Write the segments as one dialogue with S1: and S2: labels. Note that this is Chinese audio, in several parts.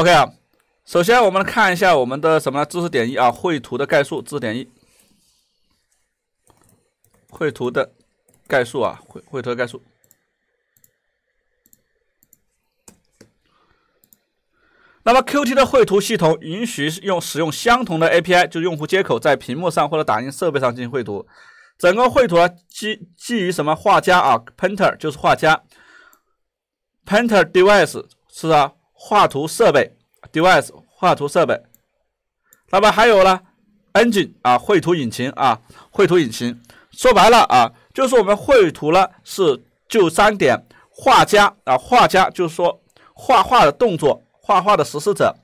S1: OK 啊，首先我们来看一下我们的什么知识点一啊？绘图的概述，知识点一，绘图的概述啊，绘绘图概述。那么 QT 的绘图系统允许用使用相同的 API，就用户接口，在屏幕上或者打印设备上进行绘图。整个绘图基基于什么画家啊？Painter 就是画家，Painter Device 是啊。画图设备 device，画图设备，那么还有呢 engine 啊，绘图引擎啊，绘图引擎，说白了啊，就是我们绘图呢是就三点：画家啊，画家就是说画画的动作，画画的实施者，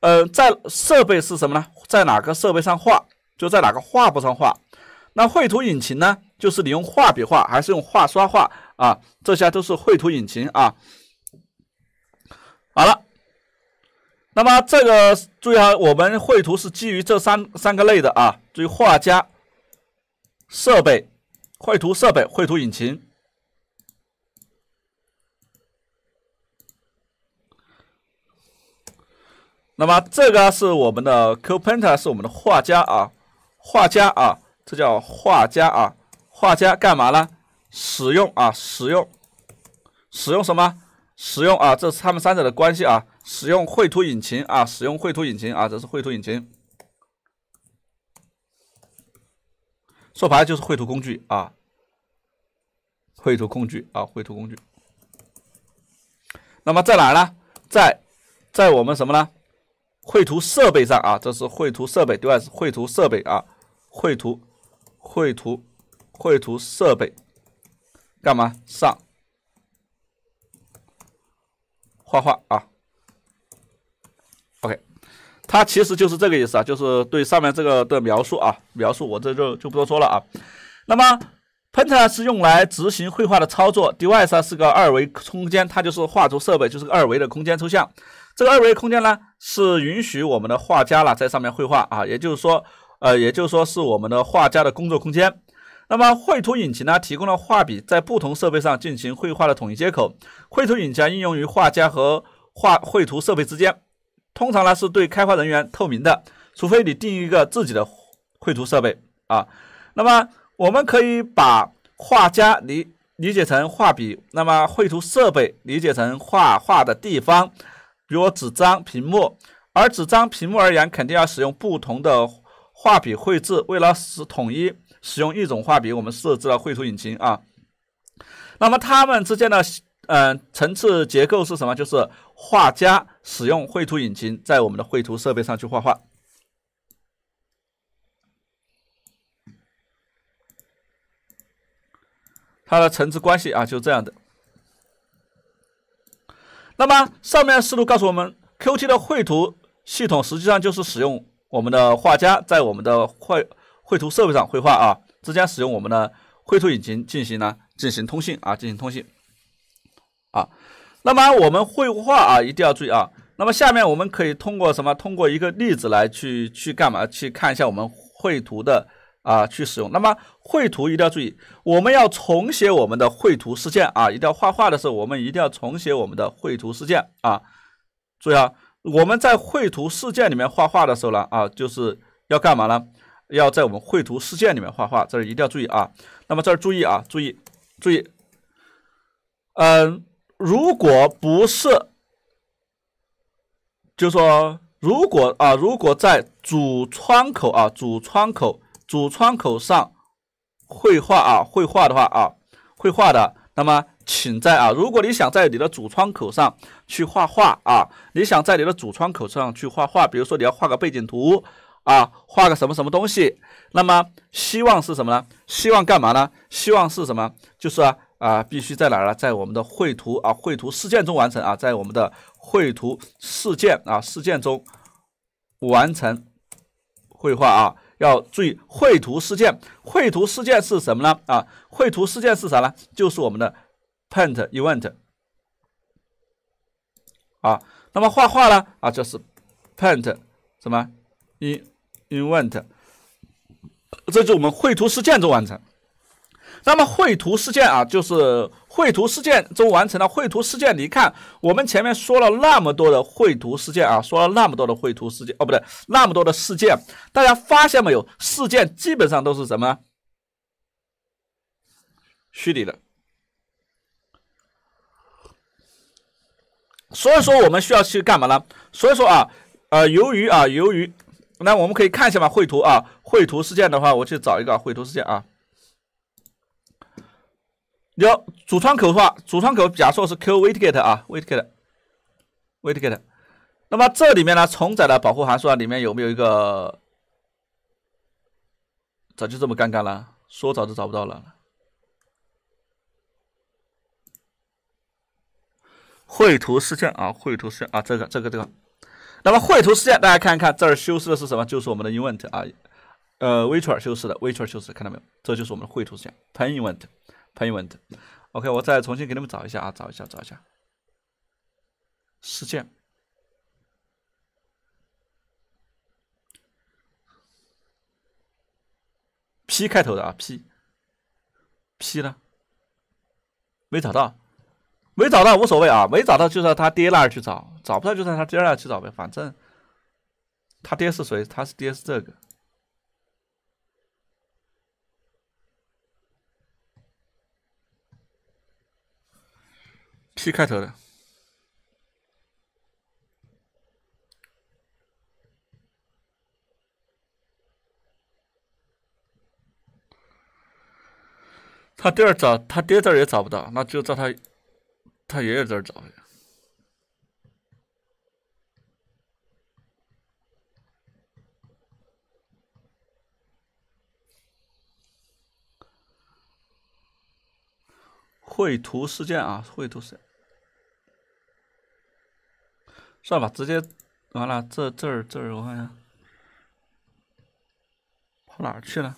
S1: 呃，在设备是什么呢？在哪个设备上画，就在哪个画布上画。那绘图引擎呢，就是你用画笔画还是用画刷画啊，这些都是绘图引擎啊。好了，那么这个注意哈，我们绘图是基于这三三个类的啊。注意画家、设备、绘图设备、绘图引擎。那么这个是我们的 QPainter，是我们的画家啊，画家啊，这叫画家啊，画家干嘛呢？使用啊，使用，使用什么？使用啊，这是他们三者的关系啊。使用绘图引擎啊，使用绘图引擎啊，这是绘图引擎。说白了就是绘图工具啊，绘图工具啊，绘图工具。那么在哪呢？在，在我们什么呢？绘图设备上啊，这是绘图设备，对吧？绘图设备啊，绘图、绘图、绘图设备，干嘛上？画画啊，OK，它其实就是这个意思啊，就是对上面这个的描述啊，描述我这就就不多说了啊。那么，painter 是用来执行绘画的操作，device 是个二维空间，它就是画图设备，就是个二维的空间抽象。这个二维空间呢，是允许我们的画家了在上面绘画啊，也就是说，呃，也就是说是我们的画家的工作空间。那么绘图引擎呢，提供了画笔在不同设备上进行绘画的统一接口。绘图引擎应用于画家和画绘图设备之间，通常呢是对开发人员透明的，除非你定一个自己的绘图设备啊。那么我们可以把画家理理解成画笔，那么绘图设备理解成画画的地方，比如纸张、屏幕。而纸张、屏幕而言，肯定要使用不同的画笔绘制，为了使统一。使用一种画笔，我们设置了绘图引擎啊。那么它们之间的，嗯，层次结构是什么？就是画家使用绘图引擎在我们的绘图设备上去画画，它的层次关系啊，就这样的。那么上面思路告诉我们，Q T 的绘图系统实际上就是使用我们的画家在我们的绘。绘图设备上绘画啊，之间使用我们的绘图引擎进行呢进行通信啊，进行通信啊。那么我们绘画啊，一定要注意啊。那么下面我们可以通过什么？通过一个例子来去去干嘛？去看一下我们绘图的啊，去使用。那么绘图一定要注意，我们要重写我们的绘图事件啊。一定要画画的时候，我们一定要重写我们的绘图事件啊。注意啊，我们在绘图事件里面画画的时候呢啊，就是要干嘛呢？要在我们绘图事件里面画画，这儿一定要注意啊。那么这儿注意啊，注意注意，嗯，如果不是，就说如果啊，如果在主窗口啊，主窗口主窗口上绘画啊，绘画的话啊，绘画的，那么请在啊，如果你想在你的主窗口上去画画啊，你想在你的主窗口上去画画，比如说你要画个背景图。啊，画个什么什么东西？那么希望是什么呢？希望干嘛呢？希望是什么？就是啊，必须在哪呢？在我们的绘图啊，绘图事件中完成啊，在我们的绘图事件啊事件中完成绘画啊。要注意绘图事件，绘图事件是什么呢？啊，绘图事件是啥呢？就是我们的 paint event 啊。那么画画呢？啊，就是 paint 什么一。invent，这就我们绘图事件中完成。那么绘图事件啊，就是绘图事件中完成了。绘图事件，你看我们前面说了那么多的绘图事件啊，说了那么多的绘图事件哦，不对，那么多的事件，大家发现没有？事件基本上都是什么？虚拟的。所以说我们需要去干嘛呢？所以说啊，呃，由于啊，由于那我们可以看一下嘛，绘图啊，绘图事件的话，我去找一个绘图事件啊。有主窗口的话，主窗口假设是 q w i t g a t e 啊 w e i t g a t e w i t g a t e 那么这里面呢，重载的保护函数啊，里面有没有一个？早就这么尴尬了，说找都找不到了。绘图事件啊，绘图事件啊，这个，这个，这个。那么绘图事件，大家看一看，这儿修饰的是什么？就是我们的 event 啊，呃，which 修饰的，which 修饰，看到没有？这就是我们的绘图事件，paint event，paint event。OK，我再重新给你们找一下啊，找一下，找一下，事件，P 开头的啊，P，P 呢？没找到。没找到无所谓啊，没找到就在他爹那儿去找，找不到就在他爹那儿去找呗，反正他爹是谁，他是爹是这个 P 开头的。他第二找他爹这儿也找不到，那就找他。他爷爷在这儿找去。绘图事件啊，绘图件，算吧，直接完了，这这儿这儿，我看一下，跑哪儿去了？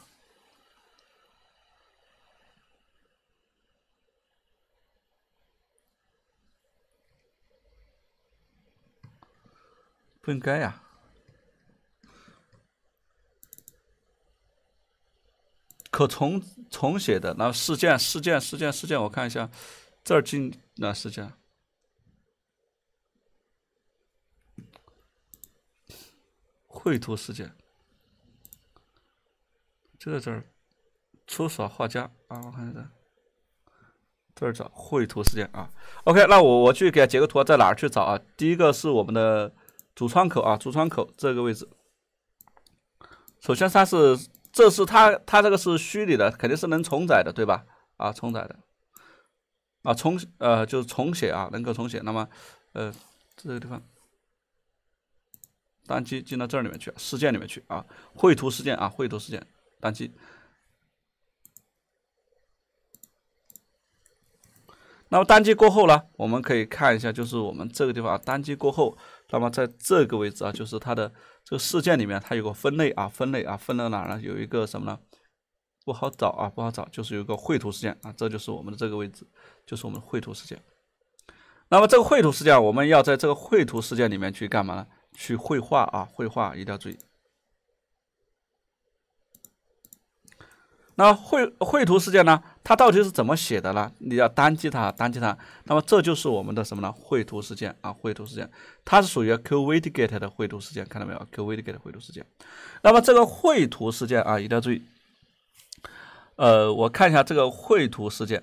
S1: 不应该呀，可重重写的那事件事件事件事件，我看一下，这儿进那事件？绘图事件，就在这儿，出耍画家啊！我看一下，这儿找绘图事件啊。OK，那我我去给他截个图，在哪儿去找啊？第一个是我们的。主窗口啊，主窗口这个位置。首先，它是这是它它这个是虚拟的，肯定是能重载的，对吧？啊，重载的，啊重呃就是重写啊，能够重写。那么，呃这个地方，单击进到这里面去，事件里面去啊，绘图事件啊，绘图事件，单击。那么单击过后呢，我们可以看一下，就是我们这个地方啊，单击过后。那么在这个位置啊，就是它的这个事件里面，它有个分类啊，分类啊，分到哪呢？有一个什么呢？不好找啊，不好找，就是有一个绘图事件啊，这就是我们的这个位置，就是我们的绘图事件。那么这个绘图事件，我们要在这个绘图事件里面去干嘛呢？去绘画啊，绘画一定要注意。那绘绘图事件呢？它到底是怎么写的呢？你要单击它，单击它，那么这就是我们的什么呢？绘图事件啊，绘图事件，它是属于 QVGet t 的绘图事件，看到没有？QVGet t 绘图事件。那么这个绘图事件啊，一定要注意。呃，我看一下这个绘图事件。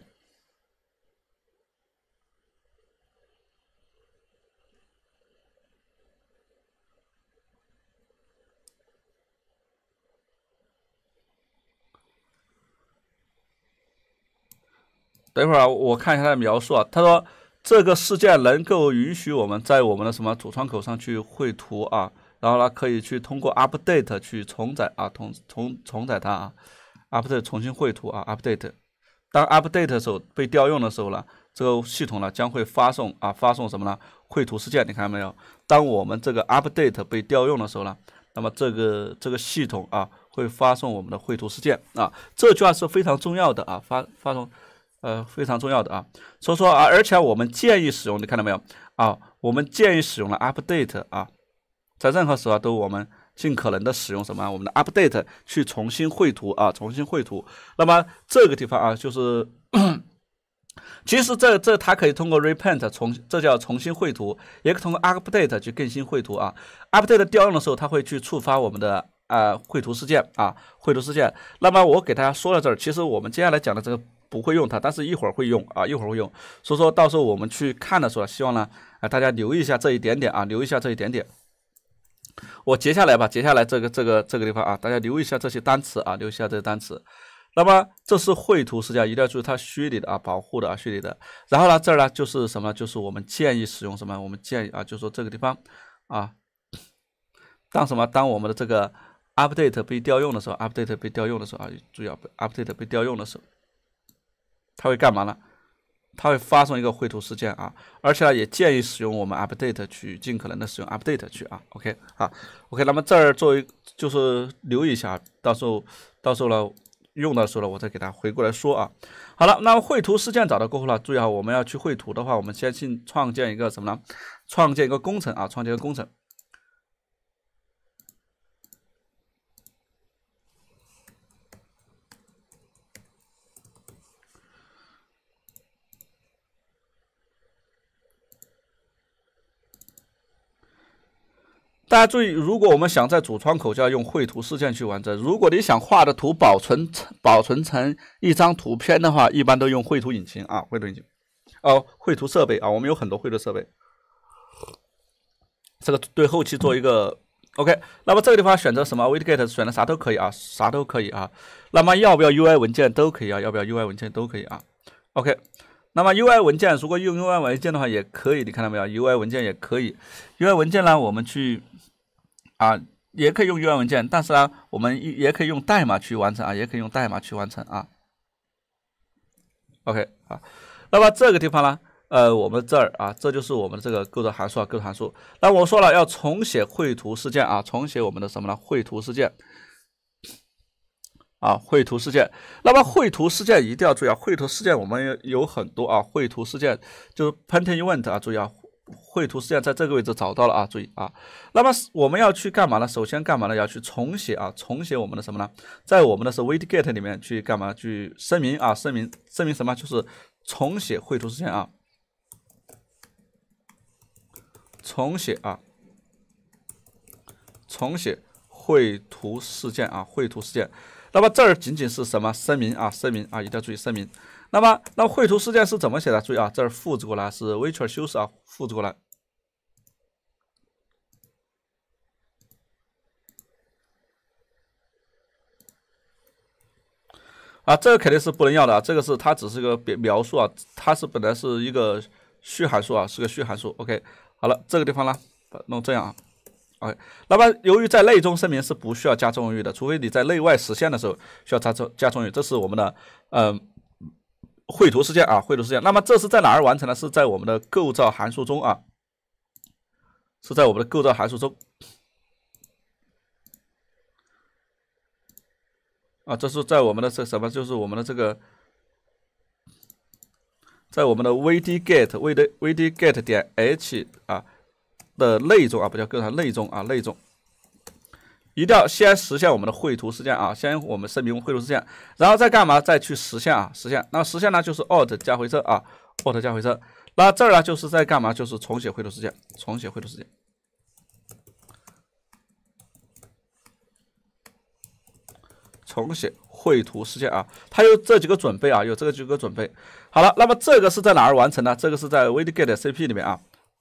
S1: 等一会儿，我看一下他的描述啊。他说这个事件能够允许我们在我们的什么主窗口上去绘图啊，然后呢可以去通过 update 去重载啊，重重重载它啊，update 重新绘图啊，update。当 update 的时候被调用的时候呢，这个系统呢将会发送啊发送什么呢？绘图事件，你看到没有？当我们这个 update 被调用的时候呢，那么这个这个系统啊会发送我们的绘图事件啊。这句话是非常重要的啊，发发送。呃，非常重要的啊，所以说啊，而且我们建议使用，你看到没有啊？我们建议使用了 update 啊，在任何时候都我们尽可能的使用什么？我们的 update 去重新绘图啊，重新绘图。那么这个地方啊，就是 其实这这它可以通过 repaint 重，这叫重新绘图，也可以通过 update 去更新绘图啊。update 调用的时候，它会去触发我们的啊绘图事件啊，绘图事件。那么我给大家说到这儿，其实我们接下来讲的这个。不会用它，但是一会儿会用啊，一会儿会用。所以说到时候我们去看的时候，希望呢，啊大家留意一下这一点点啊，留意一下这一点点。我接下来吧，接下来这个这个这个地方啊，大家留意一下这些单词啊，留意一下这些单词。那么这是绘图是要一定要注意它虚拟的啊，保护的啊，虚拟的。然后呢，这儿呢就是什么？就是我们建议使用什么？我们建议啊，就是说这个地方啊，当什么？当我们的这个 update 被调用的时候，update 被调用的时候啊，注意啊 update 被调用的时候。它会干嘛呢？它会发送一个绘图事件啊，而且呢也建议使用我们 update 去尽可能的使用 update 去啊。OK 好，OK 那么这儿作为就是留意一下，到时候到时候了用的时候了我再给它回过来说啊。好了，那么绘图事件找到过后呢，注意啊，我们要去绘图的话，我们先去创建一个什么呢？创建一个工程啊，创建一个工程。大家注意，如果我们想在主窗口下用绘图事件去完成，如果你想画的图保存成保存成一张图片的话，一般都用绘图引擎啊，绘图引擎，哦，绘图设备啊，我们有很多绘图设备。这个对后期做一个 OK。那么这个地方选择什么 w i t g e t 选的啥都可以啊，啥都可以啊。那么要不要 UI 文件都可以啊，要不要 UI 文件都可以啊？OK。那么 UI 文件，如果用 UI 文件的话，也可以。你看到没有？UI 文件也可以。UI 文件呢，我们去啊，也可以用 UI 文件，但是呢，我们也可以用代码去完成啊，也可以用代码去完成啊。OK，啊，那么这个地方呢，呃，我们这儿啊，这就是我们这个构造函数啊，构造函数。那我说了，要重写绘图事件啊，重写我们的什么呢？绘图事件。啊，绘图事件。那么绘图事件一定要注意啊！绘图事件我们有很多啊，绘图事件就是 painting event 啊，注意啊！绘图事件在这个位置找到了啊，注意啊！那么我们要去干嘛呢？首先干嘛呢？要去重写啊，重写我们的什么呢？在我们的是 wait get 里面去干嘛？去声明啊，声明声明什么？就是重写绘图事件啊，重写啊，重写绘图事件啊，绘图事件。那么这儿仅仅是什么声明啊？声明啊，一定要注意声明。那么，那绘图事件是怎么写的？注意啊，这儿复制过来是 virtual 修饰啊，复制过来。啊，这个肯定是不能要的，这个是它只是个描描述啊，它是本来是一个虚函数啊，是个虚函数。OK，好了，这个地方呢，弄这样啊。哎，那么由于在内中声明是不需要加重域的，除非你在内外实现的时候需要加重加重域。这是我们的嗯绘图事件啊，绘图事件。那么这是在哪儿完成的？是在我们的构造函数中啊，是在我们的构造函数中啊。这是在我们的这什么？就是我们的这个，在我们的 VD Get VD VD Get 点 H 啊。的内重啊，不叫构造内中啊，内重，一定要先实现我们的绘图事件啊，先我们声明绘图事件，然后再干嘛？再去实现啊，实现。那实现呢，就是 Alt 加回车啊，Alt 加回车。那这儿呢，就是在干嘛？就是重写绘图事件，重写绘图事件，重写绘图事件啊。它有这几个准备啊，有这个几个准备。好了，那么这个是在哪儿完成呢？这个是在 v i d g e t CP 里面啊。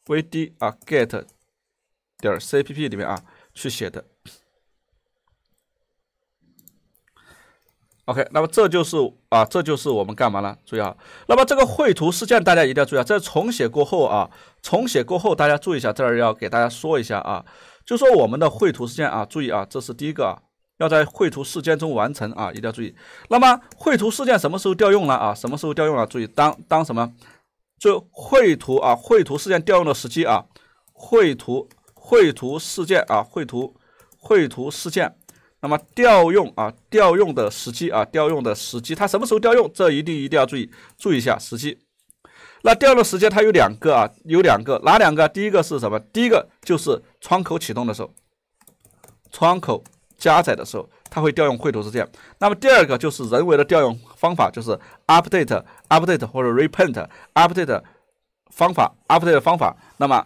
S1: v d 啊 get 点 c p p 里面啊去写的。O K，那么这就是啊，这就是我们干嘛呢？注意啊，那么这个绘图事件大家一定要注意啊。在重写过后啊，重写过后大家注意一下，这儿要给大家说一下啊，就说我们的绘图事件啊，注意啊，这是第一个啊，要在绘图事件中完成啊，一定要注意。那么绘图事件什么时候调用了啊？什么时候调用了？注意，当当什么？就绘图啊，绘图事件调用的时机啊，绘图绘图事件啊，绘图绘图事件，那么调用啊，调用的时机啊，调用的时机，它什么时候调用？这一定一定要注意，注意一下时机。那调用的时间它有两个啊，有两个，哪两个？第一个是什么？第一个就是窗口启动的时候，窗口加载的时候，它会调用绘图事件。那么第二个就是人为的调用方法，就是 update。update 或者 r e p e n t update 方法，update 方法，那么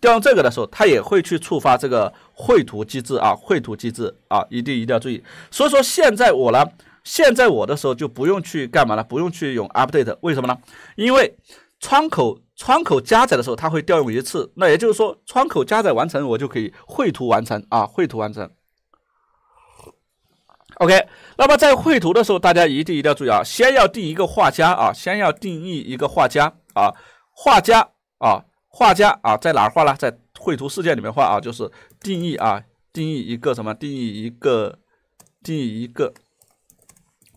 S1: 调用这个的时候，它也会去触发这个绘图机制啊，绘图机制啊，一定一定要注意。所以说现在我呢，现在我的时候就不用去干嘛了，不用去用 update，为什么呢？因为窗口窗口加载的时候，它会调用一次，那也就是说窗口加载完成，我就可以绘图完成啊，绘图完成。OK，那么在绘图的时候，大家一定一定要注意啊！先要定一个画家啊，先要定义一个画家啊，画家啊，画家啊，在哪儿画呢？在绘图世界里面画啊，就是定义啊，定义一个什么？定义一个定义一个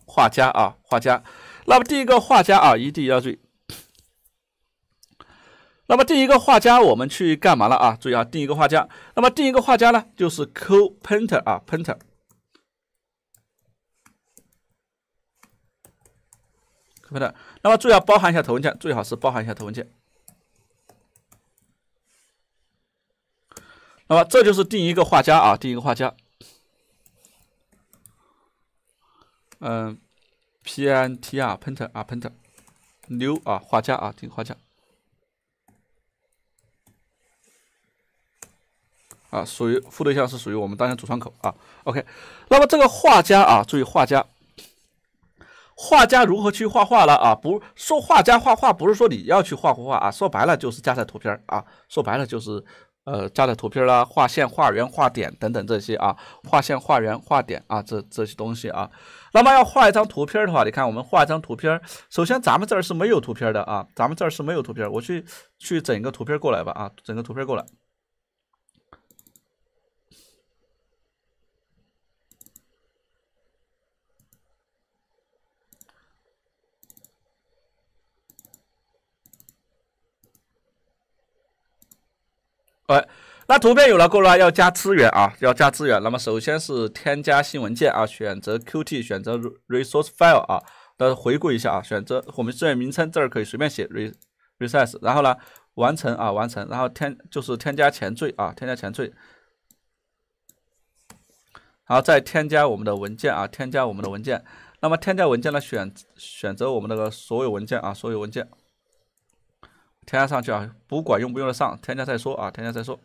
S1: 画家啊，画家。那么第一个画家啊，一定要注意。那么定一个画家，我们去干嘛了啊？注意啊，定一个画家。那么定一个画家呢，就是 Co Painter 啊，Painter。对的，那么最好包含一下头文件，最好是包含一下头文件。那么这就是定一个画家啊，定一个画家。嗯，p n t r painter 啊，painter 牛 w 啊，画家啊，定画家。啊，属于副对象是属于我们当前主窗口啊。OK，那么这个画家啊，注意画家。画家如何去画画了啊？不说画家画画，不是说你要去画图画啊。说白了就是加载图片儿啊，说白了就是，呃，加载图片儿啦，画线、画圆、画点等等这些啊，画线、画圆、画点啊，这这些东西啊。那么要画一张图片儿的话，你看我们画一张图片儿，首先咱们这儿是没有图片儿的啊，咱们这儿是没有图片儿。我去去整一个图片过来吧啊，整个图片过来。哎，那图片有了过来要加资源啊，要加资源。那么首先是添加新文件啊，选择 Qt，选择 resource file 啊。那回顾一下啊，选择我们资源名称这儿可以随便写 res r e s i z e 然后呢完成啊完成，然后添就是添加前缀啊，添加前缀。好，再添加我们的文件啊，添加我们的文件。那么添加文件呢，选选择我们那个所有文件啊，所有文件。添加上去啊，不管用不用得上，添加再说啊，添加再说。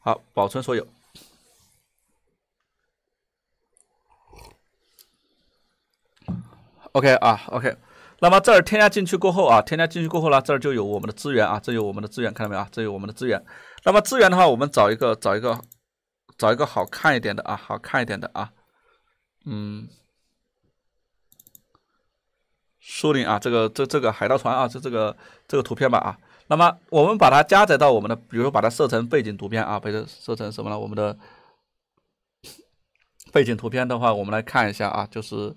S1: 好，保存所有。OK 啊，OK。那么这儿添加进去过后啊，添加进去过后呢，这儿就有我们的资源啊，这有我们的资源，看到没有？这有我们的资源。那么资源的话，我们找一个，找一个，找一个好看一点的啊，好看一点的啊。嗯。树林啊，这个这这个海盗船啊，这这个这个图片吧啊。那么我们把它加载到我们的，比如说把它设成背景图片啊，它设成什么呢？我们的背景图片的话，我们来看一下啊，就是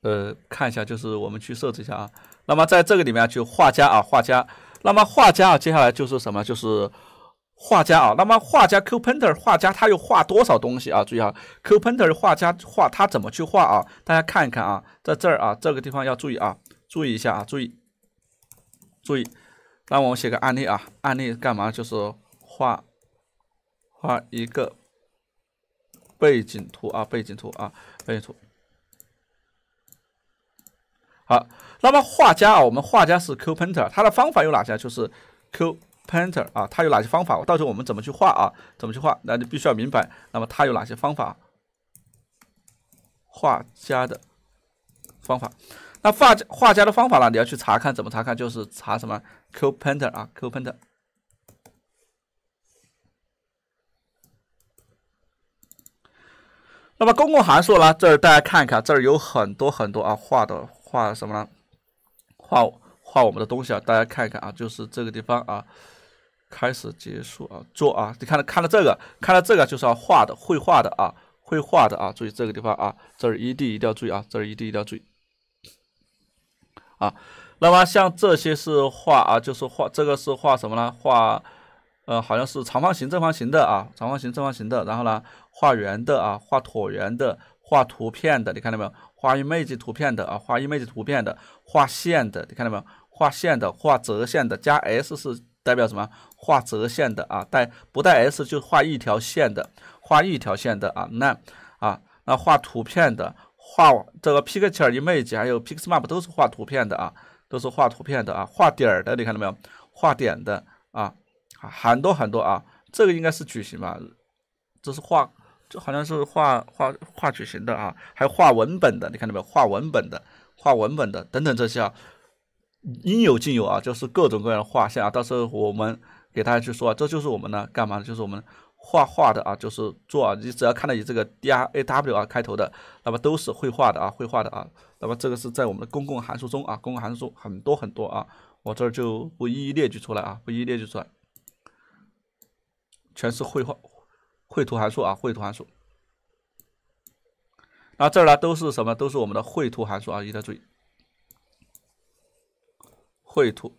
S1: 呃看一下，就是我们去设置一下啊。那么在这个里面就画家啊，画家。那么画家啊，接下来就是什么？就是。画家啊，那么画家 （painter） 画家他又画多少东西啊？注意啊，painter 画家画他怎么去画啊？大家看一看啊，在这儿啊，这个地方要注意啊，注意一下啊，注意，注意。那我们写个案例啊，案例干嘛？就是画画一个背景图啊，背景图啊，背景图。好，那么画家啊，我们画家是 painter，他的方法有哪些？就是 q。Painter 啊，它有哪些方法？到时候我们怎么去画啊？怎么去画？那你必须要明白。那么它有哪些方法？画家的方法？那画家画家的方法呢？你要去查看怎么查看？就是查什么？QPainter 啊，QPainter。那么公共函数呢？这儿大家看一看，这儿有很多很多啊，画的画什么呢？画画我们的东西啊，大家看一看啊，就是这个地方啊。开始结束啊，做啊！你看到看到这个，看到这个就是要画的，绘画的啊，绘画的啊！注意这个地方啊，这儿一定一定要注意啊，这儿一定一定要注意啊！那么像这些是画啊，就是画这个是画什么呢？画呃好像是长方形、正方形的啊，长方形、正方形的，然后呢画圆的啊，画椭圆的，画图片的，你看到没有？画 image 图片的啊，画 image 图片的，画线的，你看到没有？画线的，画折线的，加 s 是。代表什么？画折线的啊，带不带 S 就画一条线的，画一条线的啊。那啊，那画图片的，画这个 picture image 还有 p i x map 都是画图片的啊，都是画图片的啊。画点儿的，你看到没有？画点的啊，很多很多啊。这个应该是矩形吧？这是画，这好像是画画画矩形的啊，还画文本的，你看到没有？画文本的，画文本的等等这些啊。应有尽有啊，就是各种各样的画像啊。到时候我们给大家去说啊，这就是我们呢干嘛呢？就是我们画画的啊，就是做。啊。你只要看到以这个 D R A W 啊开头的，那么都是绘画的啊，绘画的啊。那么这个是在我们的公共函数中啊，公共函数中很多很多啊，我这儿就不一一列举出来啊，不一一列举出来，全是绘画、绘图函数啊，绘图函数。那这儿呢，都是什么？都是我们的绘图函数啊，一定要注意。绘图。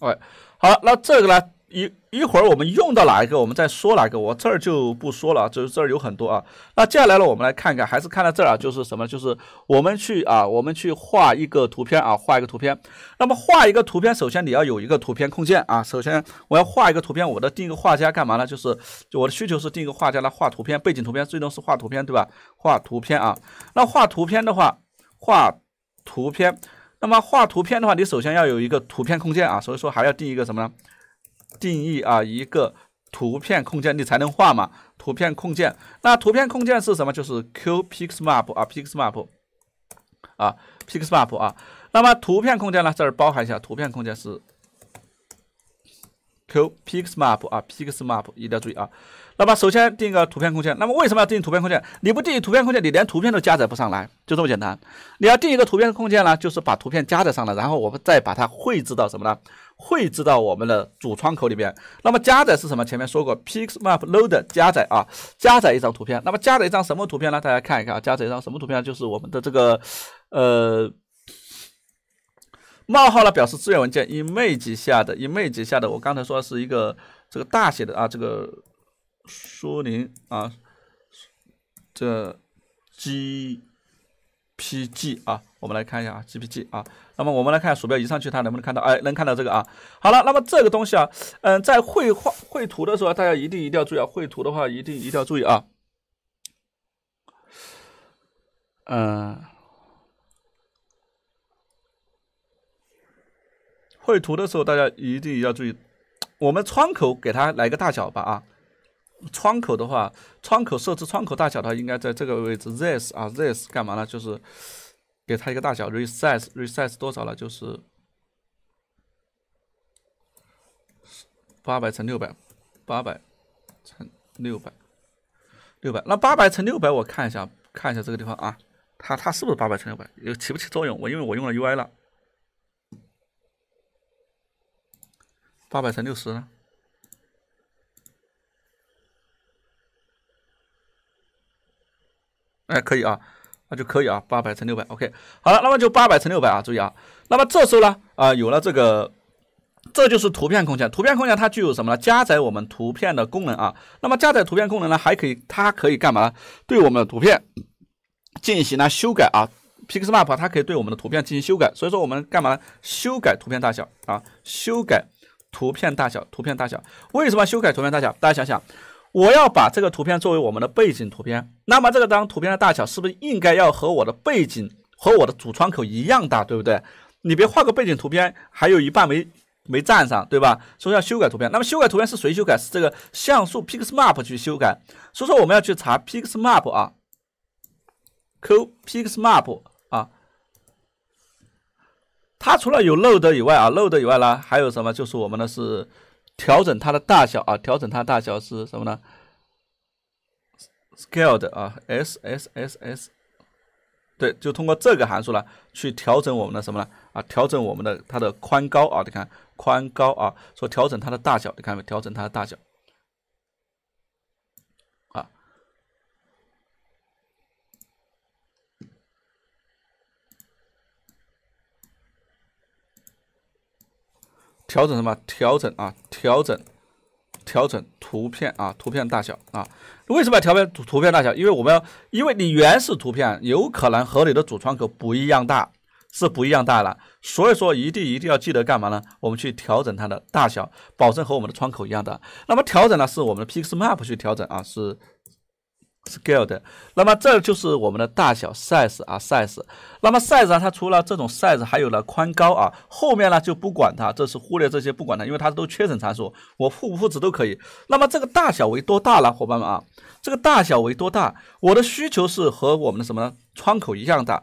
S1: 哎，好，那这个呢？一一会儿我们用到哪一个，我们再说哪个，我这儿就不说了，就是这儿有很多啊。那接下来呢，我们来看一看，还是看到这儿啊，就是什么？就是我们去啊，我们去画一个图片啊，画一个图片。那么画一个图片，首先你要有一个图片空间啊。首先我要画一个图片，我的定一个画家干嘛呢？就是就我的需求是定一个画家来画图片，背景图片，最终是画图片，对吧？画图片啊。那画图片的话，画图片，那么画图片的话，你首先要有一个图片空间啊。所以说还要定一个什么呢？定义啊，一个图片控件你才能画嘛。图片控件，那图片控件是什么？就是 QPixmap 啊，Pixmap 啊，Pixmap 啊。那么图片控件呢？这儿包含一下，图片控件是 QPixmap 啊，Pixmap 一定要注意啊。那么，首先定一个图片空间。那么，为什么要定图片空间？你不定图片空间，你连图片都加载不上来，就这么简单。你要定一个图片空间呢，就是把图片加载上来，然后我们再把它绘制到什么呢？绘制到我们的主窗口里边。那么，加载是什么？前面说过，Pixmap Load 加载啊，加载一张图片。那么，加载一张什么图片呢？大家看一看啊，加载一张什么图片？就是我们的这个，呃，冒号呢，表示资源文件 image 下的 image 下的。我刚才说是一个这个大写的啊，这个。苏宁啊，这 G P G 啊，我们来看一下啊，G P G 啊。那么我们来看鼠标移上去，它能不能看到？哎，能看到这个啊。好了，那么这个东西啊，嗯，在绘画绘图的时候，大家一定一定要注意，啊。绘图的话一定一定要注意啊。嗯，绘图的时候大家一定要注意，我们窗口给它来个大小吧啊。窗口的话，窗口设置窗口大小的话，应该在这个位置 this 啊 this 干嘛呢？就是给它一个大小 resize resize 多少了？就是八百乘六百，八百乘六百，六百。那八百乘六百，我看一下，看一下这个地方啊，它它是不是八百乘六百？有起不起作用？我因为我用了 UI 了，八百乘六十。哎，可以啊，那就可以啊，八百乘六百，OK，好了，那么就八百乘六百啊，注意啊，那么这时候呢，啊，有了这个，这就是图片空间，图片空间它具有什么呢？加载我们图片的功能啊，那么加载图片功能呢，还可以，它可以干嘛？对我们的图片进行呢修改啊，PixMap 它可以对我们的图片进行修改，所以说我们干嘛？呢？修改图片大小啊，修改图片大小，图片大小为什么修改图片大小？大家想想。我要把这个图片作为我们的背景图片，那么这张图片的大小是不是应该要和我的背景和我的主窗口一样大，对不对？你别画个背景图片还有一半没没占上，对吧？所以要修改图片，那么修改图片是谁修改？是这个像素 PixMap 去修改，所以说我们要去查 PixMap 啊，扣 PixMap 啊，它除了有 Load 以外啊，Load 以外呢还有什么？就是我们的是。调整它的大小啊，调整它大小是什么呢？scaled 啊，s s s s，对，就通过这个函数呢，去调整我们的什么呢？啊，调整我们的它的宽高啊，你看宽高啊，说调整它的大小，你看没？调整它的大小，啊，调整什么？调整啊。调整调整图片啊，图片大小啊，为什么要调整图片大小？因为我们要，因为你原始图片有可能和你的主窗口不一样大，是不一样大了，所以说一定一定要记得干嘛呢？我们去调整它的大小，保证和我们的窗口一样的。那么调整呢，是我们的 PixMap 去调整啊，是。scale，那么这就是我们的大小 size 啊 size，那么 size 啊，它除了这种 size，还有了宽高啊。后面呢就不管它，这是忽略这些不管它，因为它都缺省参数，我复不复制都可以。那么这个大小为多大呢，伙伴们啊？这个大小为多大？我的需求是和我们的什么窗口一样大？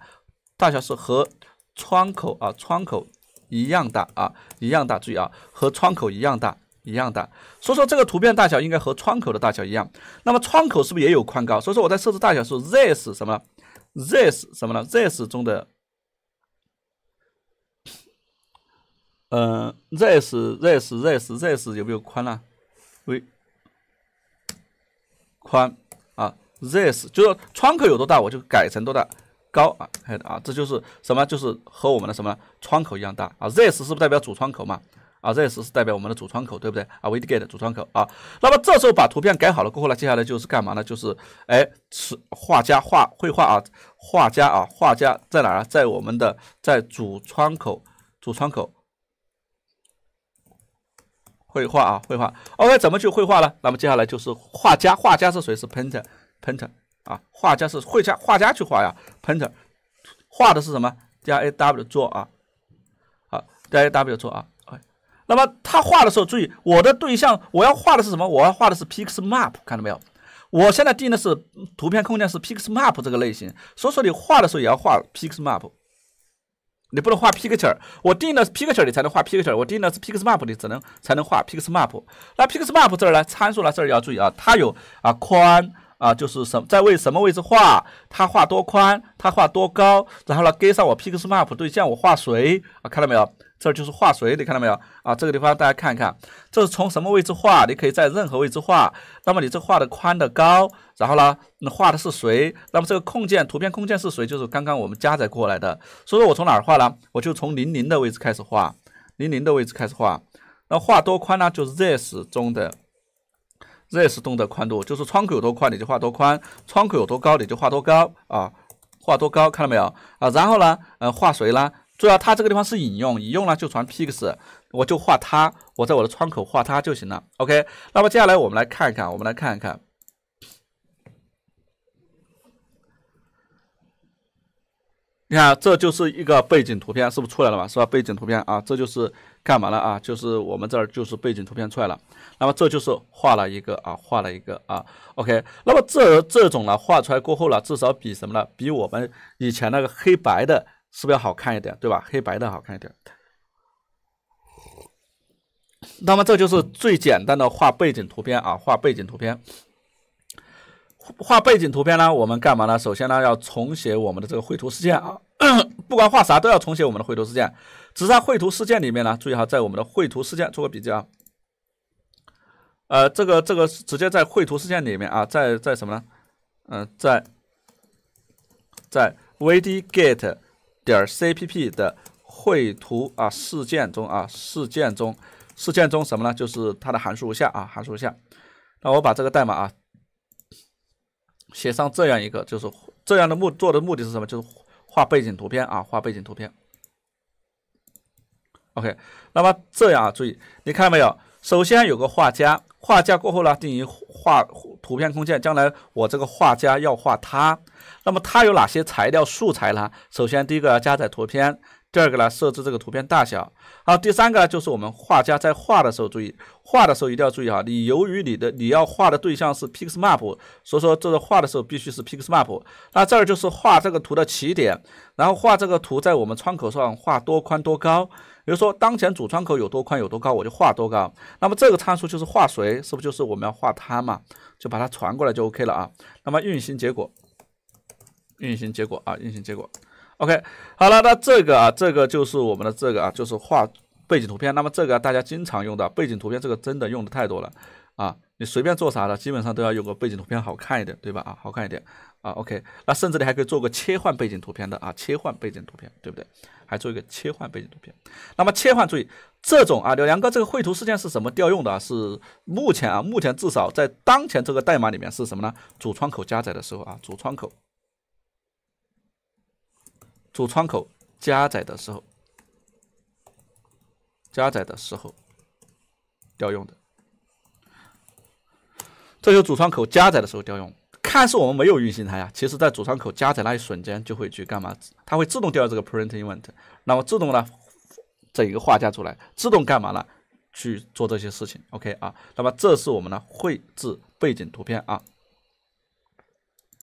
S1: 大小是和窗口啊窗口一样大啊一样大，注意啊，和窗口一样大。一样的，所以说这个图片大小应该和窗口的大小一样。那么窗口是不是也有宽高？所以说我在设置大小时候，this 什么，this 什么呢？this 中的，嗯，this this this this 有没有宽呢？宽啊，this 就是窗口有多大，我就改成多大高啊，啊，这就是什么？就是和我们的什么窗口一样大啊？this 是不是代表主窗口嘛？啊这也 s 是代表我们的主窗口，对不对？啊 w d get 主窗口啊。那么这时候把图片改好了过后呢，接下来就是干嘛呢？就是哎，画家画绘画啊，画家啊，画家在哪儿？在我们的在主窗口主窗口绘画啊，绘画。OK，怎么去绘画呢？那么接下来就是画家，画家是谁？是 painter，painter 啊。画家是画家，画家去画呀。painter 画的是什么？加 aw 做啊，好，加 aw 做啊。那么他画的时候，注意我的对象，我要画的是什么？我要画的是 p i x map，看到没有？我现在定的是图片空间是 p i x map 这个类型，所以说你画的时候也要画 p i x map，你不能画 picture。我定的是 picture，你才能画 picture。我定的是 p i x map，你只能才能画 p i x map。那 p i x map 这儿呢？参数呢？这儿要注意啊，它有啊宽啊，就是什在位什么位置画，它画多宽，它画多高，然后呢跟上我 p i x map 对象，我画谁啊？看到没有？这就是画谁？你看到没有啊？这个地方大家看一看，这是从什么位置画？你可以在任何位置画。那么你这画的宽的高，然后呢，那画的是谁？那么这个控件图片控件是谁？就是刚刚我们加载过来的。所以说我从哪儿画呢？我就从零零的位置开始画，零零的位置开始画。那画多宽呢？就是 this 中的 this 中的宽度，就是窗口有多宽，你就画多宽；窗口有多高，你就画多高啊，画多高，看到没有啊？然后呢，呃，画谁呢？注意啊，它这个地方是引用，引用了就传 px，我就画它，我在我的窗口画它就行了。OK，那么接下来我们来看一看，我们来看一看，你看这就是一个背景图片，是不是出来了嘛？是吧？背景图片啊，这就是干嘛了啊？就是我们这儿就是背景图片出来了。那么这就是画了一个啊，画了一个啊。OK，那么这这种呢，画出来过后呢，至少比什么呢？比我们以前那个黑白的。是不是要好看一点，对吧？黑白的好看一点。那么这就是最简单的画背景图片啊，画背景图片，画背景图片呢，我们干嘛呢？首先呢，要重写我们的这个绘图事件啊，不管画啥都要重写我们的绘图事件。只在绘图事件里面呢，注意哈，在我们的绘图事件做个笔记啊。呃，这个这个直接在绘图事件里面啊，在在什么呢？嗯，在在 v d get。点 cpp 的绘图啊事件中啊事件中事件中什么呢？就是它的函数如下啊函数如下，那我把这个代码啊写上这样一个，就是这样的目做的目的是什么？就是画背景图片啊画背景图片。OK，那么这样啊注意你看到没有？首先有个画家。画家过后呢，定义画图片空间。将来我这个画家要画它，那么它有哪些材料素材呢？首先第一个要加载图片，第二个呢设置这个图片大小。好，第三个呢就是我们画家在画的时候注意，画的时候一定要注意啊。你由于你的你要画的对象是 PixMap，所以说这个画的时候必须是 PixMap。那这儿就是画这个图的起点，然后画这个图在我们窗口上画多宽多高。比如说，当前主窗口有多宽有多高，我就画多高。那么这个参数就是画谁，是不是就是我们要画它嘛？就把它传过来就 OK 了啊。那么运行结果，运行结果啊，运行结果，OK，好了，那这个啊，这个就是我们的这个啊，就是画背景图片。那么这个大家经常用的背景图片，这个真的用的太多了啊。你随便做啥的，基本上都要用个背景图片好看一点，对吧？啊，好看一点。啊，OK，那甚至你还可以做个切换背景图片的啊，切换背景图片，对不对？还做一个切换背景图片。那么切换，注意这种啊，刘阳哥这个绘图事件是什么调用的啊？是目前啊，目前至少在当前这个代码里面是什么呢？主窗口加载的时候啊，主窗口，主窗口加载的时候，加载的时候调用的，这就主窗口加载的时候调用。看似我们没有运行它呀，其实在主窗口加载那一瞬间就会去干嘛？它会自动调用这个 print event，那么自动呢，整一个画架出来，自动干嘛呢？去做这些事情。OK 啊，那么这是我们的绘制背景图片啊。